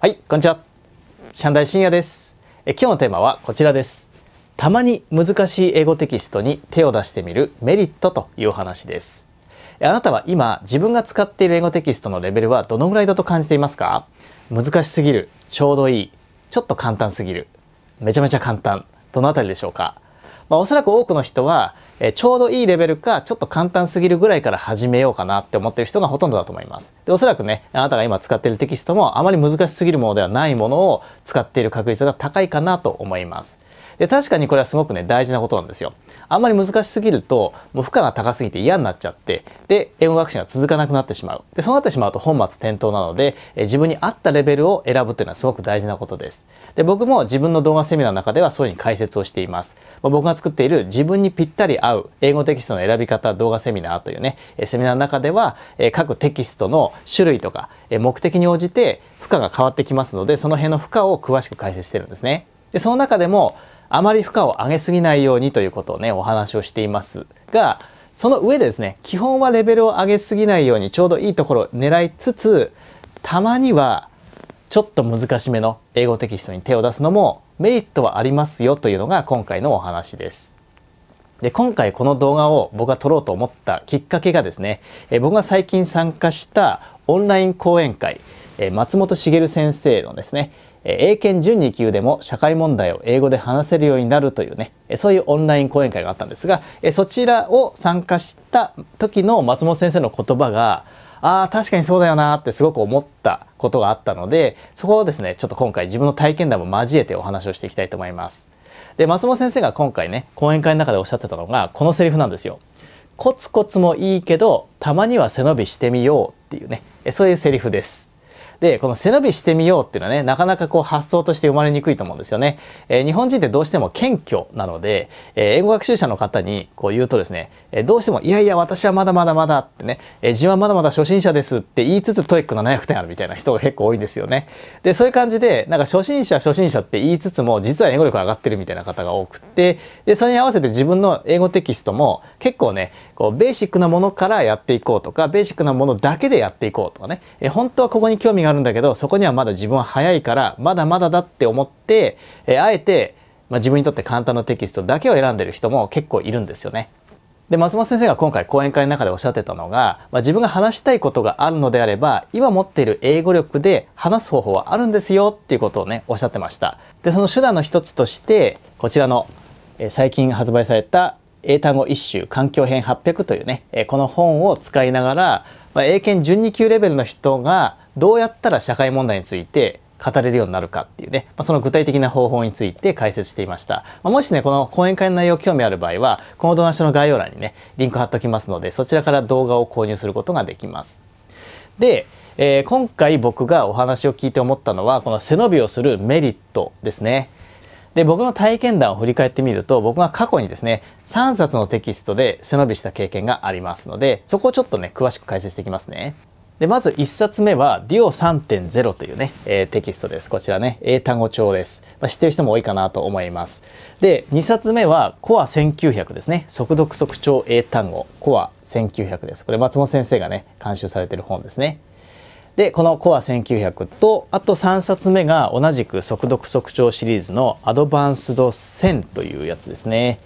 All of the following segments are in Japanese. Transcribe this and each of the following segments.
はい、こんにちは。シャンダイ深夜です。え今日のテーマはこちらです。たまに難しい英語テキストに手を出してみるメリットという話です。あなたは今自分が使っている英語テキストのレベルはどのぐらいだと感じていますか難しすぎる、ちょうどいい、ちょっと簡単すぎる、めちゃめちゃ簡単、どのあたりでしょうかまあ、おそらく多くの人はえちょうどいいレベルかちょっと簡単すぎるぐらいから始めようかなって思ってる人がほとんどだと思います。でおそらくねあなたが今使っているテキストもあまり難しすぎるものではないものを使っている確率が高いかなと思います。で、確かにこれはすごくね、大事なことなんですよ。あんまり難しすぎると、もう負荷が高すぎて嫌になっちゃって、で、英語学習が続かなくなってしまう。で、そうなってしまうと本末転倒なので、え自分に合ったレベルを選ぶというのはすごく大事なことです。で、僕も自分の動画セミナーの中ではそういうふうに解説をしています。まあ、僕が作っている自分にぴったり合う英語テキストの選び方動画セミナーというね、えセミナーの中では、え各テキストの種類とか、え目的に応じて負荷が変わってきますので、その辺の負荷を詳しく解説してるんですね。で、その中でも、あまり負荷を上げすぎないようにということをねお話をしていますがその上でですね基本はレベルを上げすぎないようにちょうどいいところを狙いつつたまにはちょっと難しめの英語テキストに手を出すのもメリットはありますよというのが今回のお話です。で今回この動画を僕が撮ろうと思ったきっかけがですね、え僕が最近参加したオンライン講演会、え松本茂先生のですね英検準2級でも社会問題を英語で話せるようになるというねそういうオンライン講演会があったんですがそちらを参加した時の松本先生の言葉がああ確かにそうだよなってすごく思ったことがあったのでそこをですねちょっと今回自分の体験談も交えてお話をしていきたいと思います。で松本先生が今回ね講演会の中でおっしゃってたのがこのセリフなんですよ。コツコツもいいけどたまには背伸びしてみようっていうねそういうセリフです。で、この背伸びしてみようっていうのはね、なかなかこう発想として生まれにくいと思うんですよね。えー、日本人ってどうしても謙虚なので、えー、英語学習者の方にこう言うとですね、えー、どうしても、いやいや、私はまだまだまだってね、え自分はまだまだ初心者ですって言いつつトイック700点あるみたいな人が結構多いんですよね。で、そういう感じで、なんか初心者初心者って言いつつも、実は英語力上がってるみたいな方が多くて、で、それに合わせて自分の英語テキストも結構ね、こうベーシックなものからやっていこうとかベーシックなものだけでやっていこうとかね、え本当はここに興味があるんだけどそこにはまだ自分は早いからまだまだだって思って、えあえて、まあ、自分にとって簡単なテキストだけを選んでる人も結構いるんですよね。で松本先生が今回講演会の中でおっしゃってたのが、まあ、自分が話したいことがあるのであれば今持っている英語力で話す方法はあるんですよっていうことをねおっしゃってましたでその手段の一つとしてこちらの最近発売された英単語一周環境編800というね、この本を使いながら、英検12級レベルの人がどうやったら社会問題について語れるようになるかっていうね、その具体的な方法について解説していました、もしねこの講演会の内容興味ある場合はこの動画書の概要欄にねリンク貼っときますのでそちらから動画を購入することができますで、えー、今回僕がお話を聞いて思ったのはこの背伸びをするメリットですねで僕の体験談を振り返ってみると僕が過去にですね3冊のテキストで背伸びした経験がありますのでそこをちょっとね詳しく解説していきますね。でまず1冊目は DUO3.0 というね、えー、テキストです。こちらね、英単語帳です。まあ、知ってる人も多いかなと思います。で、2冊目はコア1 9 0 0ですね。速読速聴英単語コア1 9 0 0です。これ松本先生がね、監修されてる本ですね。でこのコア1900とあと3冊目が同じく速読速聴シリーズのアドバンスド1000というやつですね。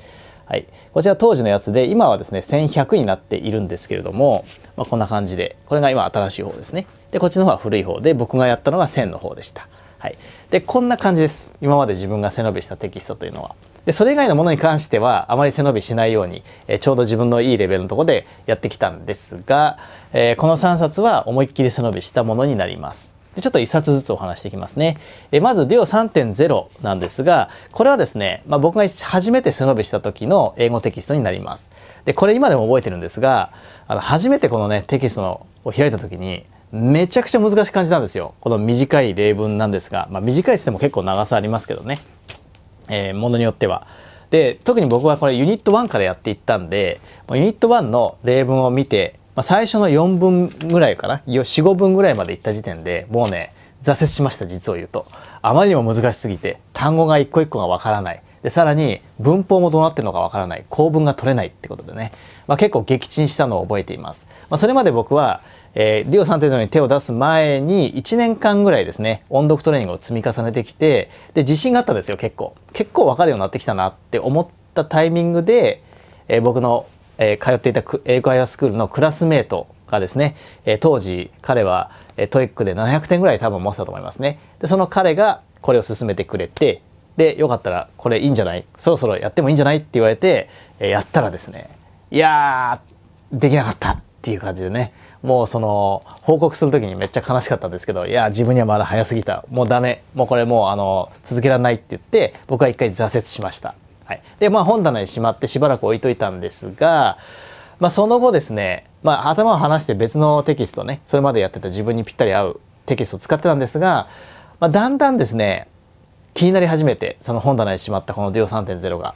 はい、こちら当時のやつで今はですね1100になっているんですけれども、まあ、こんな感じでこれが今新しい方ですねでこっちの方は古い方で僕がやったのが1000の方でした、はい、でこんな感じです今まで自分が背伸びしたテキストというのは。でそれ以外のものに関してはあまり背伸びしないように、えー、ちょうど自分のいいレベルのところでやってきたんですが、えー、この3冊は思いっきり背伸びしたものになります。でちょっと1冊ずつお話していきますね。えまず DIO3.0 なんですが、これはですね、まあ、僕が初めて背伸びした時の英語テキストになります。で、これ今でも覚えてるんですが、あの初めてこのね、テキストのを開いた時に、めちゃくちゃ難しい感じなんですよ。この短い例文なんですが、まあ、短いっつっても結構長さありますけどね。えー、ものによっては。で特に僕はこれユニット1からやっていったんでユニット1の例文を見て、まあ、最初の4分ぐらいかな45分ぐらいまでいった時点でもうね挫折しました実を言うとあまりにも難しすぎて単語が一個一個がわからないでさらに文法もどうなってるのかわからない構文が取れないってことでね、まあ、結構撃沈したのを覚えています、まあ、それまで僕はえー、デオ3.0に手を出す前に1年間ぐらいですね音読トレーニングを積み重ねてきてで自信があったんですよ結構結構分かるようになってきたなって思ったタイミングで、えー、僕の、えー、通っていた英会話スクールのクラスメートがですね、えー、当時彼は、えー、トイックで700点ぐらい多分持ってたと思いますねでその彼がこれを勧めてくれてでよかったらこれいいんじゃないそろそろやってもいいんじゃないって言われて、えー、やったらですねいやできなかったっていう感じでねもうその報告する時にめっちゃ悲しかったんですけどいや自分にはまだ早すぎたもうダメもうこれもうあの続けられないって言って僕は一回挫折しました。はい、でまあ本棚にしまってしばらく置いといたんですが、まあ、その後ですね、まあ、頭を離して別のテキストねそれまでやってた自分にぴったり合うテキストを使ってたんですが、まあ、だんだんですね気になり始めてその本棚にしまったこの DO3.0 が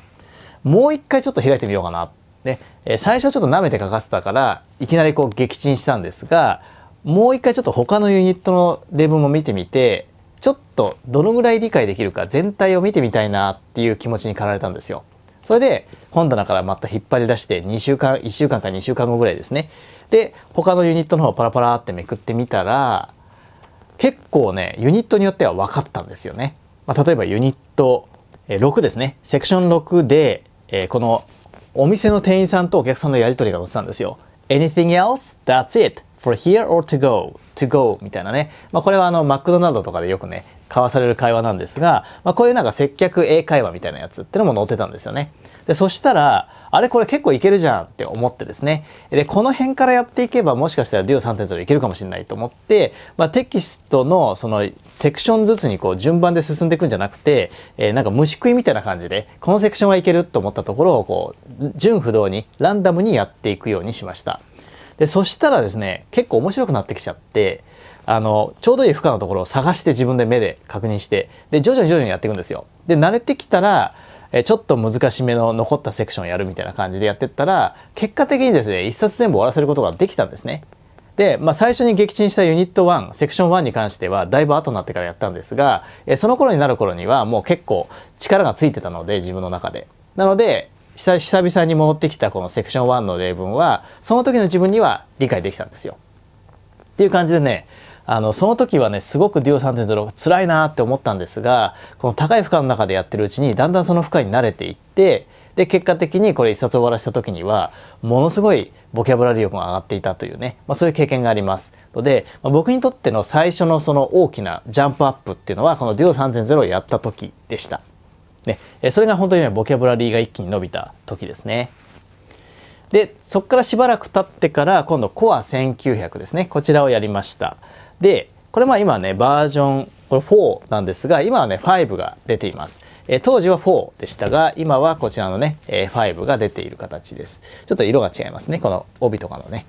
もう一回ちょっと開いてみようかなっで、え最初ちょっと舐めて書かせたからいきなりこう撃沈したんですがもう一回ちょっと他のユニットの例文も見てみてちょっとどのぐらい理解できるか全体を見てみたいなっていう気持ちに駆られたんですよ。それで本棚からまた引っ張り出して2週間1週間か2週間後ぐらいですね。で他のユニットの方をパラパラってめくってみたら結構ねユニットによっては分かったんですよね。まあ、例えばユニット6ですねセクション6で、えこのお店の店員さんとお客さんのやり取りが載ってたんですよ。Anything else? That's it. For here or to go? To go みたいなね。まあ、これはあのマクドナルドとかでよくね、交わされる会話なんですが、まあ、こういうなんか接客英会話みたいなやつってのも載ってたんですよね。で、そしたら、あれこれ結構いけるじゃんって思ってですね。で、この辺からやっていけばもしかしたら DIO3.0 いけるかもしれないと思って、まあ、テキストのそのセクションずつにこう順番で進んでいくんじゃなくて、えー、なんか虫食いみたいな感じで、このセクションはいけると思ったところをこう、順不動にランダムにやっていくようにしました。で、そしたらですね、結構面白くなってきちゃって、あのちょうどいい負荷のところを探して自分で目で確認してで徐々に徐々にやっていくんですよ。で慣れてきたらえちょっと難しめの残ったセクションやるみたいな感じでやってったら結果的にですね一冊全部終わらせることができたんですね。で、まあ、最初に撃沈したユニット1セクション1に関してはだいぶ後になってからやったんですが、えその頃になる頃にはもう結構力がついてたので自分の中で。なので久々に戻ってきたこのセクション1の例文はその時の自分には理解できたんですよ。っていう感じでねあのその時はねすごく DIO3.0 辛いなって思ったんですがこの高い負荷の中でやってるうちにだんだんその負荷に慣れていってで結果的にこれ一冊終わらせた時にはものすごいボキャブラリー力が上がっていたというね、まあ、そういう経験がありますので、まあ、僕にとっての最初のその大きなジャンプアップっていうのはこの DIO3.0 をやった時でした。ね、それが本当にねボキャブラリーが一気に伸びた時ですね。でそこからしばらく経ってから今度コア1900ですねこちらをやりました。で、これまあ今ね、バージョン、これ4なんですが、今はね、5が出ています。えー、当時は4でしたが、今はこちらのね、えー、5が出ている形です。ちょっと色が違いますね、この帯とかのね。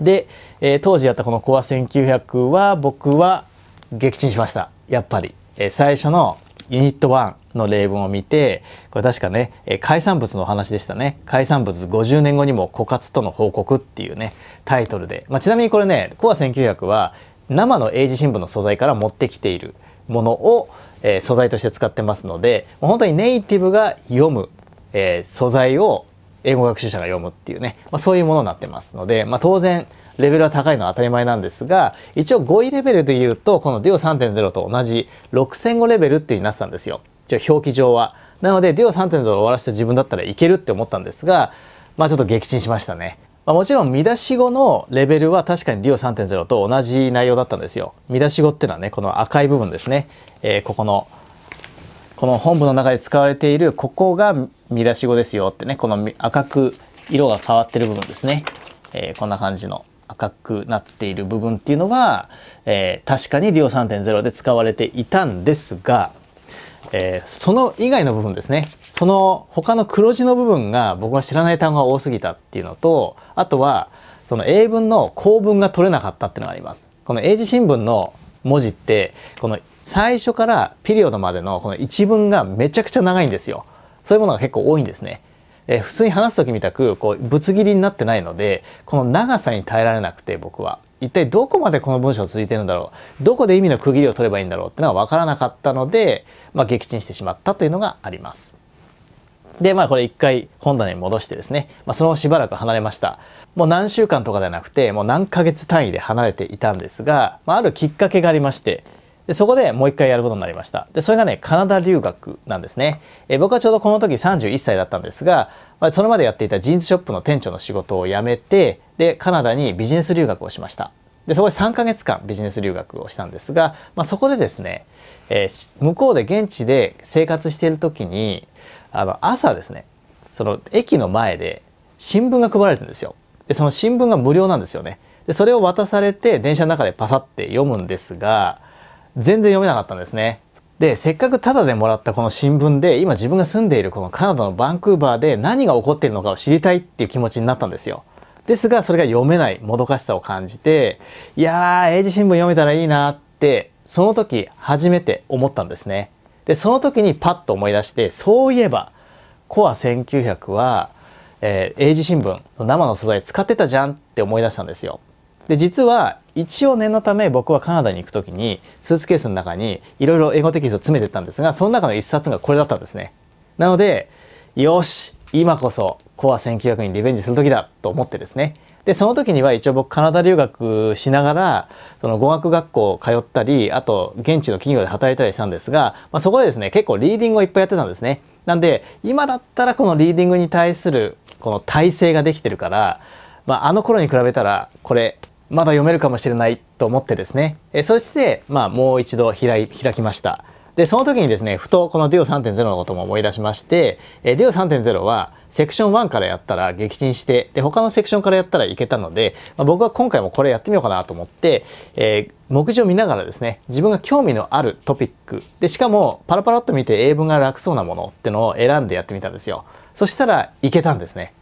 で、えー、当時やったこのコア1900は僕は撃沈しました。やっぱり。えー、最初のユニット1。の例文を見てこれ確かね海産物の話でしたね海産物50年後にも枯渇との報告っていうねタイトルで、まあ、ちなみにこれねコア1900は生の英字新聞の素材から持ってきているものを、えー、素材として使ってますので本当にネイティブが読む、えー、素材を英語学習者が読むっていうね、まあ、そういうものになってますので、まあ、当然レベルは高いのは当たり前なんですが一応5位レベルでいうとこの DIO3.0 と同じ6000語レベルっていうになってたんですよ。じゃあ表記上は。なので、デュオ3.0を終わらせて自分だったらいけるって思ったんですが、まあちょっと撃沈しましたね。まあ、もちろん見出し語のレベルは確かに DIO 3.0と同じ内容だったんですよ。見出し語っていうのはね、この赤い部分ですね。えー、ここの、この本部の中で使われているここが見出し語ですよってね、この赤く色が変わってる部分ですね。えー、こんな感じの赤くなっている部分っていうのは、えー、確かに DIO3.0 で使われていたんですが、えー、その以外の部分ですねその他の黒字の部分が僕は知らない単語が多すぎたっていうのとあとはその英文の構文が取れなかったっていうのがありますこの英字新聞の文字ってこの最初からピリオドまでのこの一文がめちゃくちゃ長いんですよそういうものが結構多いんですねえ普通に話す時みたくこうぶつ切りになってないのでこの長さに耐えられなくて僕は一体どこまでこの文章続いてるんだろうどこで意味の区切りを取ればいいんだろうってのは分からなかったので、まあ、撃沈してしまったというのがあります。でまあこれ一回本棚に戻してですね、まあ、そのしばらく離れましたもう何週間とかではなくてもう何ヶ月単位で離れていたんですが、まあ、あるきっかけがありましてで、そこでもう一回やることになりました。で、それがね、カナダ留学なんですね。え僕はちょうどこの時31歳だったんですが、まあ、それまでやっていたジーンズショップの店長の仕事を辞めて、で、カナダにビジネス留学をしました。で、そこで3ヶ月間ビジネス留学をしたんですが、まあ、そこでですね、えー、向こうで現地で生活している時に、あの、朝ですね、その駅の前で新聞が配られてるんですよ。で、その新聞が無料なんですよね。で、それを渡されて電車の中でパサって読むんですが、全然読めなかったんですね。でせっかくタダでもらったこの新聞で今自分が住んでいるこのカナダのバンクーバーで何が起こっているのかを知りたいっていう気持ちになったんですよ。ですがそれが読めないもどかしさを感じていやー英字新聞読めたらいいなってその時初めて思ったんですね。でその時にパッと思い出してそういえばコア1900は、えー、英字新聞の生の素材使ってたじゃんって思い出したんですよ。で実は一応念のため僕はカナダに行く時にスーツケースの中にいろいろ英語テキストを詰めてったんですがその中の一冊がこれだったんですね。なのでよし今こそコア1900にリベンジする時だと思ってですねでその時には一応僕カナダ留学しながらその語学学校通ったりあと現地の企業で働いたりしたんですが、まあ、そこでですね結構リーディングをいっぱいやってたんですね。なんで今だったらこのリーディングに対するこの体制ができてるから、まあ、あの頃に比べたらこれまだ読めるかもしれないと思ってですね、えそして、まあ、もう一度開い開きました。で、その時にですね、ふとこの DIO3.0 のことも思い出しまして、え DIO3.0 はセクション1からやったら撃沈して、で、他のセクションからやったらいけたので、まあ、僕は今回もこれやってみようかなと思って、えー、目次を見ながらですね、自分が興味のあるトピック、で、しかもパラパラっと見て英文が楽そうなものってのを選んでやってみたんですよ。そしたらいけたんですね。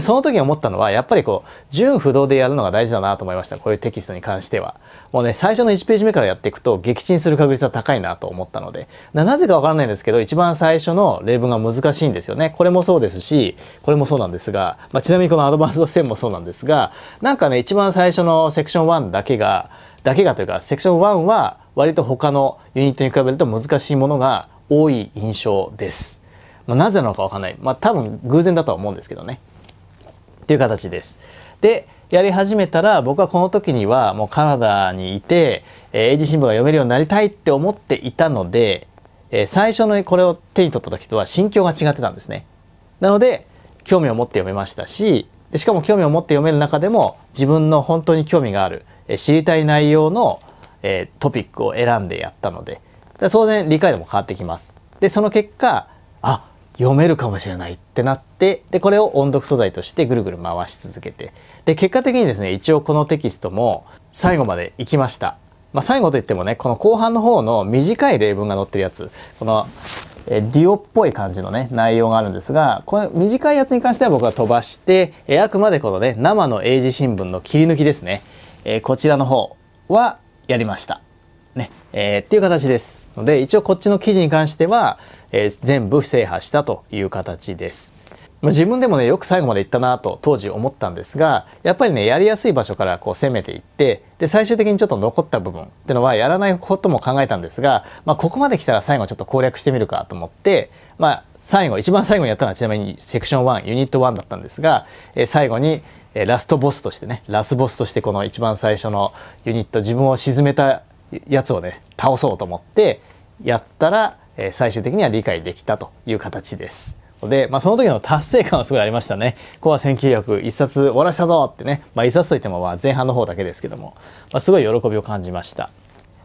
その時思ったのは、やっぱりこう、純不動でやるのが大事だなと思いました。こういうテキストに関しては。もうね、最初の1ページ目からやっていくと、撃沈する確率は高いなと思ったので。なぜかわからないんですけど、一番最初の例文が難しいんですよね。これもそうですし、これもそうなんですが、まあ、ちなみにこのアドバンスド1000もそうなんですが、なんかね、一番最初のセクション1だけが、だけがというか、セクション1は割と他のユニットに比べると難しいものが多い印象です。まあ、なぜなのかわかんない。まあ、多分偶然だとは思うんですけどね。ていう形です。でやり始めたら僕はこの時にはもうカナダにいて、え英字新聞が読めるようになりたいって思っていたので、え最初のこれを手に取った時とは心境が違ってたんですね。なので興味を持って読めましたしでしかも興味を持って読める中でも自分の本当に興味がある、え知りたい内容の、えトピックを選んでやったので当然理解度も変わってきます。でその結果あ読めるかもしれないってなってでこれを音読素材としてぐるぐる回し続けてで結果的にですね一応このテキストも最後まで行きました。まあ、最後といってもねこの後半の方の短い例文が載ってるやつこのえデュオっぽい感じのね内容があるんですがこの短いやつに関しては僕は飛ばしてえあくまでこのね生の英字新聞の切り抜きですね、えこちらの方はやりました。ねえー、っていう形ですので一応こっちの記事に関してはえー、全部制覇したという形です。まあ、自分でもねよく最後まで行ったなと当時思ったんですがやっぱりねやりやすい場所からこう攻めていってで最終的にちょっと残った部分ってのはやらないことも考えたんですが、まあ、ここまで来たら最後ちょっと攻略してみるかと思って、まあ、最後一番最後にやったのはちなみにセクション1ユニット1だったんですが、えー、最後に、えー、ラストボスとしてねラスボスとしてこの一番最初のユニット自分を沈めたやつをね倒そうと思ってやったらえ最終的には理解できたという形です。で、まあ、その時の達成感はすごいありましたね。コア1900、一冊終わらせたぞってね、まあ、一冊といってもまあ前半の方だけですけども、まあ、すごい喜びを感じました。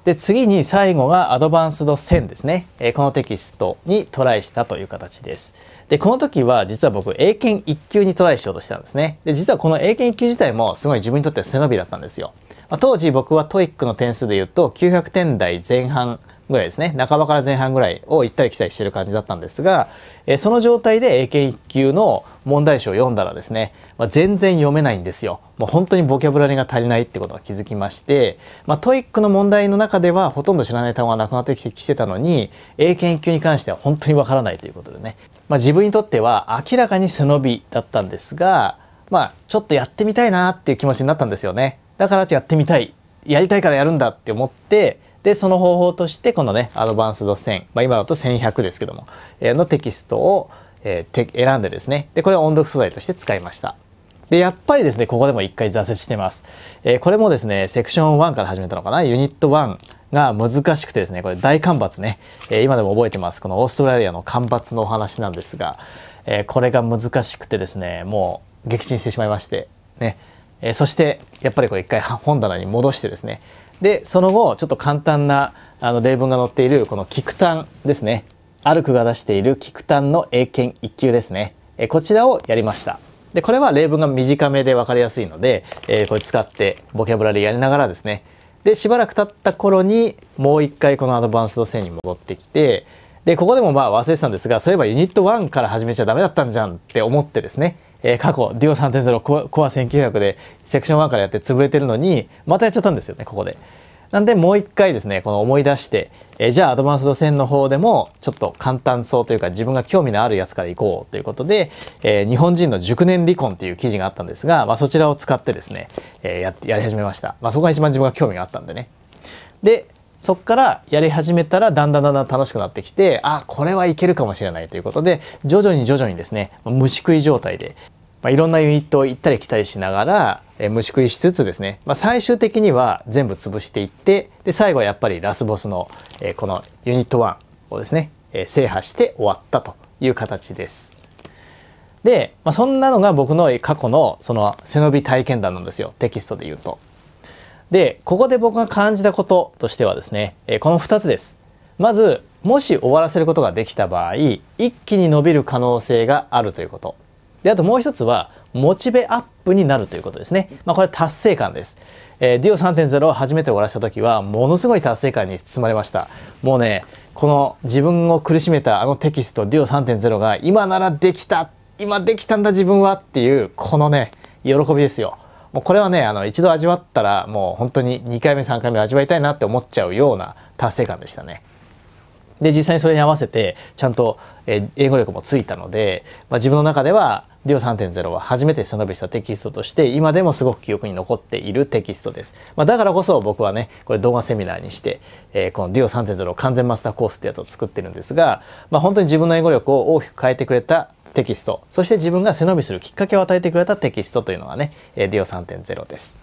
で、次に最後がアドバンスド1000ですね。えー、このテキストにトライしたという形です。で、この時は実は僕、英検1級にトライしようとしたんですね。で、実はこの英検1級自体もすごい自分にとっては背伸びだったんですよ。まあ、当時僕はトイックの点数で言うと900点台前半ぐらいですね半ばから前半ぐらいを行ったり来たりしてる感じだったんですが、えー、その状態で英検1級の問題集を読んだらですね、まあ、全然読めないんですよもう本当にボキャブラリが足りないってことが気づきまして、まあ、トイックの問題の中ではほとんど知らない単語がなくなってきてきてたのに英検1級に関しては本当にわからないということでね、まあ、自分にとっては明らかに背伸びだったんですがまあちょっとやってみたいなっていう気持ちになったんですよねだからやってみたいやりたいからやるんだって思ってでその方法としてこのねアドバンスド1000、まあ、今だと1100ですけども、えー、のテキストを、えー、選んでですねでこれを音読素材として使いました。でやっぱりですねここでも一回挫折してます、えー、これもですねセクション1から始めたのかなユニット1が難しくてですねこれ大干ばつね、えー、今でも覚えてますこのオーストラリアの干ばつのお話なんですが、えー、これが難しくてですねもう撃沈してしまいましてね、えそしてやっぱりこれ一回本棚に戻してですねでその後ちょっと簡単なあの例文が載っているこの菊炭ですねアルクが出している菊炭の英検1級ですねえこちらをやりましたでこれは例文が短めで分かりやすいので、えー、これ使ってボキャブラリーやりながらですねでしばらく経った頃にもう一回このアドバンスド線に戻ってきてでここでもまあ忘れてたんですがそういえばユニット1から始めちゃダメだったんじゃんって思ってですねえー、過去デュオ3 0ココア1900でセクション1からやって潰れてるのにまたやっちゃったんですよねここで。なんでもう一回ですねこの思い出して、えー、じゃあアドバンスド1000の方でもちょっと簡単そうというか自分が興味のあるやつからいこうということで、えー、日本人の熟年離婚という記事があったんですが、まあ、そちらを使ってですね、えー、ややり始めました、まあ、そこが一番自分が興味があったんでねでそこからやり始めたらだんだんだんだん楽しくなってきてあこれはいけるかもしれないということで徐々に徐々にですね虫食い状態でまあ、いろんなユニットを行ったり来たりしながら、えー、虫食いしつつですね、まあ、最終的には全部潰していってで最後はやっぱりラスボスの、えー、このユニット1をですね、えー、制覇して終わったという形です。で、まあ、そんなのが僕の過去のその背伸び体験談なんですよテキストで言うと。でここで僕が感じたこととしてはですね、えー、この2つです。まずもし終わらせることができた場合一気に伸びる可能性があるということで、あともう一つは、モチベアップになるということですね。まあ、これ達成感です。えー、DIO3.0 を初めて終わらせた時は、ものすごい達成感に包まれました。もうね、この自分を苦しめたあのテキスト DIO3.0 が、今ならできた今できたんだ自分はっていう、このね、喜びですよ。もうこれはね、あの、一度味わったら、もう本当に2回目、3回目味わいたいなって思っちゃうような達成感でしたね。で実際にそれに合わせてちゃんと英語力もついたので、まあ、自分の中では「デュオ3.0」は初めて背伸びしたテキストとして今でもすごく記憶に残っているテキストです、まあ、だからこそ僕はねこれ動画セミナーにして、えー、この「デュオ3.0」完全マスターコースってやつを作ってるんですが、まあ、本当に自分の英語力を大きく変えてくれたテキストそして自分が背伸びするきっかけを与えてくれたテキストというのがね「デュオ3.0」です。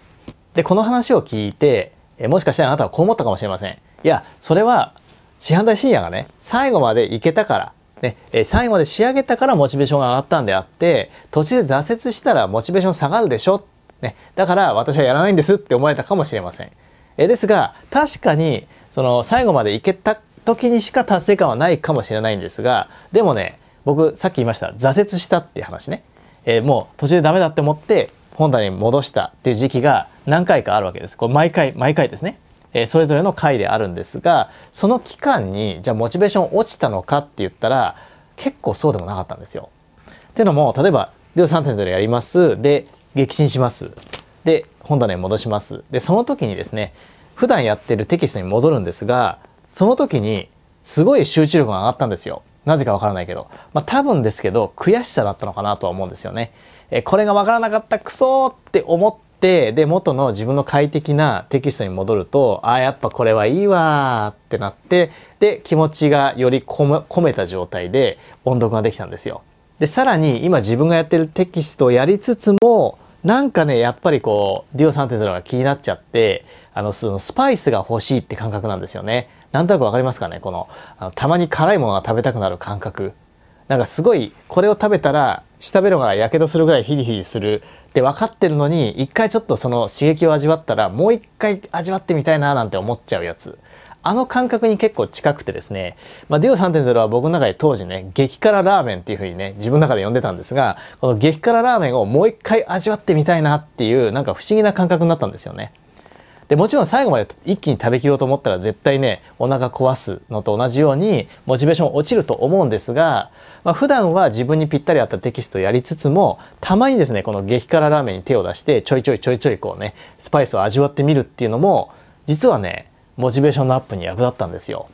でこの話を聞いてもしかしたらあなたはこう思ったかもしれません。いやそれは師範代深夜がね最後までいけたからね、え最後まで仕上げたからモチベーションが上がったんであって途中で挫折したらモチベーション下がるでしょ、ね、だから私はやらないんですって思えたかもしれません。えですが確かにその最後までいけた時にしか達成感はないかもしれないんですがでもね僕さっき言いました挫折したっていう話ね、えー、もう途中でダメだって思って本棚に戻したっていう時期が何回かあるわけですこれ毎回毎回ですねえー、それぞれの回であるんですがその期間にじゃあモチベーション落ちたのかって言ったら結構そうでもなかったんですよ。っていうのも例えば「で3.0やります」で激震しますで本棚に戻しますでその時にですね普段やってるテキストに戻るんですがその時にすごい集中力が上がったんですよ。なぜかわからないけど。まあ多分ですけど、悔しさだったのかなとは思うんですよね。えこれがわからなかった、クソって思っってで元の自分の快適なテキストに戻るとあやっぱこれはいいわってなってで気持ちがより込めた状態で音読ができたんですよ。でさらに今自分がやってるテキストをやりつつもなんかねやっぱりこう DIO3.0 が気になっちゃってあのそのスパイスが欲しいって感覚なんですよね。なんとなくわかりますかねこのあのたまに辛いものが食べたくなる感覚。なんかすごいこれを食べたら下ベロがやけどするぐらいヒリヒリするって分かってるのに一回ちょっとその刺激を味わったらもう一回味わってみたいななんて思っちゃうやつあの感覚に結構近くてですね、まあ、デュオ3.0は僕の中で当時ね激辛ラーメンっていう風にね自分の中で呼んでたんですがこの激辛ラーメンをもう一回味わってみたいなっていうなんか不思議な感覚になったんですよね。でもちろん最後まで一気に食べきろうと思ったら絶対ねお腹壊すのと同じようにモチベーション落ちると思うんですがまあ、普段は自分にぴったり合ったテキストをやりつつもたまにですねこの激辛ラーメンに手を出してちょいちょいちょいちょいこうねスパイスを味わってみるっていうのも実はねモチベーションのアップに役立ったんですよ。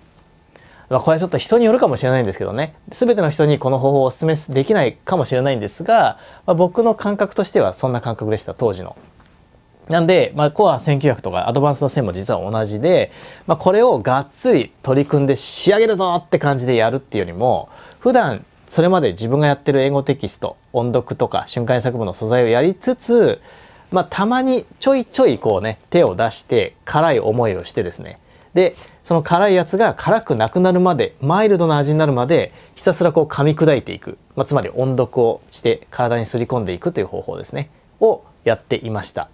まあ、これちょっと人によるかもしれないんですけどね全ての人にこの方法をおすめできないかもしれないんですが、まあ、僕の感覚としてはそんな感覚でした当時の。なんで、まあ、コア1900とかアドバンスの線も実は同じで、まあ、これをがっつり取り組んで仕上げるぞって感じでやるっていうよりも普段それまで自分がやってる英語テキスト音読とか瞬間作文の素材をやりつつ、まあ、たまにちょいちょいこうね手を出して辛い思いをしてですねでその辛いやつが辛くなくなるまでマイルドな味になるまでひたすらこう噛み砕いていく、まあ、つまり音読をして体にすり込んでいくという方法ですねをやっていました。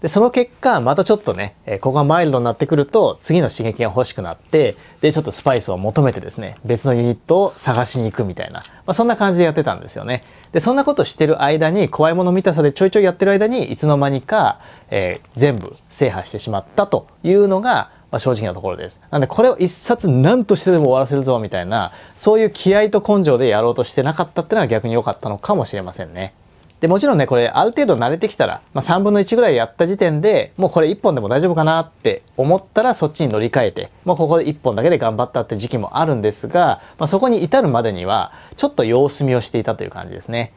でその結果またちょっとねここがマイルドになってくると次の刺激が欲しくなってでちょっとスパイスを求めてですね別のユニットを探しに行くみたいな、まあ、そんな感じでやってたんですよね。でそんなことしてる間に怖いもの見たさでちょいちょいやってる間にいつの間にか、えー、全部制覇してしまったというのが、まあ、正直なところです。なんでこれを一冊何としてでも終わらせるぞみたいなそういう気合と根性でやろうとしてなかったっていうのは逆に良かったのかもしれませんね。でもちろんねこれある程度慣れてきたら、まあ、3分の1ぐらいやった時点でもうこれ1本でも大丈夫かなって思ったらそっちに乗り換えて、まここで1本だけで頑張ったって時期もあるんですが、まあ、そこに至るまでにはちょっと様子見をしていたという感じですね。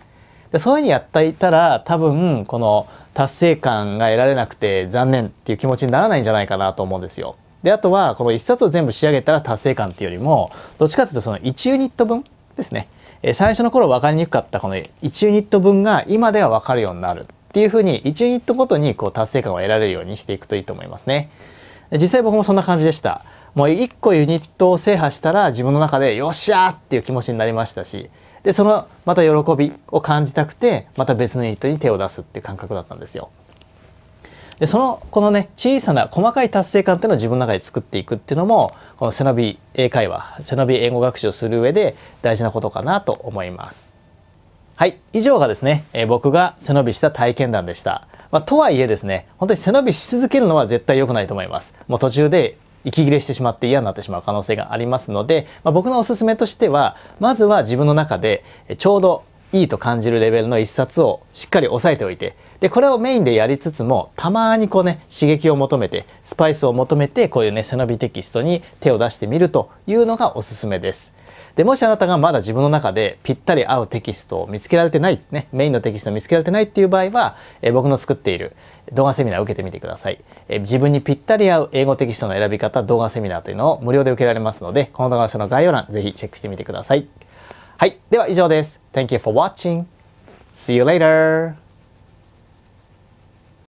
でそういうふうにやっていたら多分この達成感が得られなくて残念っていう気持ちにならないんじゃないかなと思うんですよ。であとはこの1冊を全部仕上げたら達成感っていうよりもどっちかっていうとその1ユニット分ですね。え最初の頃分かりにくかったこの1ユニット分が今では分かるようになるっていうふうに1ユニットごとにこう達成感を得られるようにしていくといいと思いますね。実際僕もそんな感じでした。もう1個ユニットを制覇したら自分の中でよっしゃーっていう気持ちになりましたしでそのまた喜びを感じたくてまた別のユニットに手を出すっていう感覚だったんですよ。でそのこのね小さな細かい達成感っていうのを自分の中で作っていくっていうのもこの背伸び英会話背伸び英語学習をする上で大事なことかなと思います。はい。以上がですね、えー、僕が背伸びした体験談でした。まあ、とはいえですね、本当に背伸びし続けるのは絶対良くないと思います。もう途中で息切れしてしまって嫌になってしまう可能性がありますので、まあ、僕のおすすめとしては、まずは自分の中で、ちょうどいいと感じるレベルの一冊をしっかり押さえておいてでこれをメインでやりつつもたまにこうね刺激を求めてスパイスを求めてこういうね背伸びテキストに手を出してみるというのがおすすめです。でもしあなたがまだ自分の中でぴったり合うテキストを見つけられてない、ね、メインのテキストを見つけられてないっていう場合は、え僕の作っている動画セミナーを受けてみてください、え自分にぴったり合う英語テキストの選び方動画セミナーというのを無料で受けられますのでこの動画の下の概要欄ぜひチェックしてみてください。はい。では以上です。Thank you for watching. See you later.